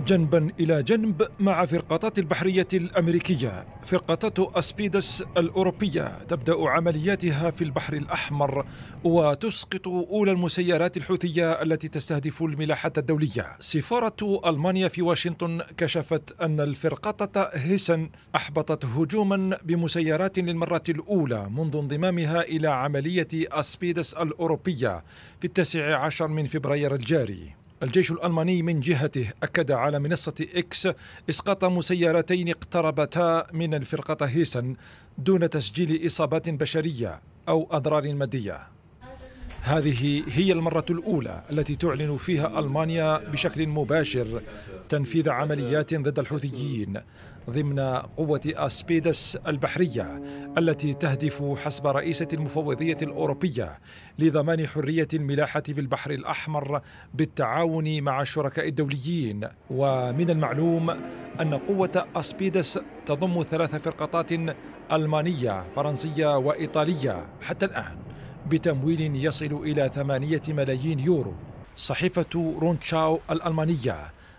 جنبا إلى جنب مع فرقطات البحرية الأمريكية فرقطة أسبيدس الأوروبية تبدأ عملياتها في البحر الأحمر وتسقط أولى المسيرات الحوثية التي تستهدف الملاحات الدولية سفارة ألمانيا في واشنطن كشفت أن الفرقطة هيسن أحبطت هجوما بمسيرات للمرة الأولى منذ انضمامها إلى عملية أسبيدس الأوروبية في التاسع عشر من فبراير الجاري الجيش الألماني من جهته أكد على منصة إكس إسقاط مسيرتين اقتربتا من الفرقة هيسن دون تسجيل إصابات بشرية أو أضرار مادية هذه هي المرة الأولى التي تعلن فيها ألمانيا بشكل مباشر تنفيذ عمليات ضد الحوثيين ضمن قوة أسبيدس البحرية التي تهدف حسب رئيسة المفوضية الأوروبية لضمان حرية الملاحة في البحر الأحمر بالتعاون مع الشركاء الدوليين ومن المعلوم أن قوة أسبيدس تضم ثلاث فرقطات ألمانية فرنسية وإيطالية حتى الآن بتمويل يصل إلى ثمانية ملايين يورو صحيفة رونتشاو الألمانية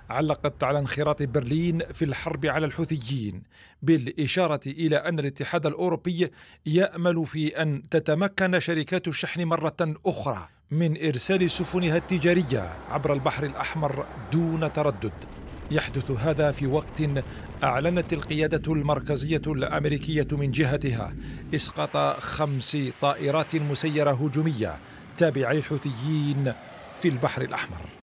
علقت على انخراط برلين في الحرب على الحوثيين بالإشارة إلى أن الاتحاد الأوروبي يأمل في أن تتمكن شركات الشحن مرة أخرى من إرسال سفنها التجارية عبر البحر الأحمر دون تردد يحدث هذا في وقت أعلنت القيادة المركزية الأمريكية من جهتها إسقاط خمس طائرات مسيرة هجومية تابعي الحوثيين في البحر الأحمر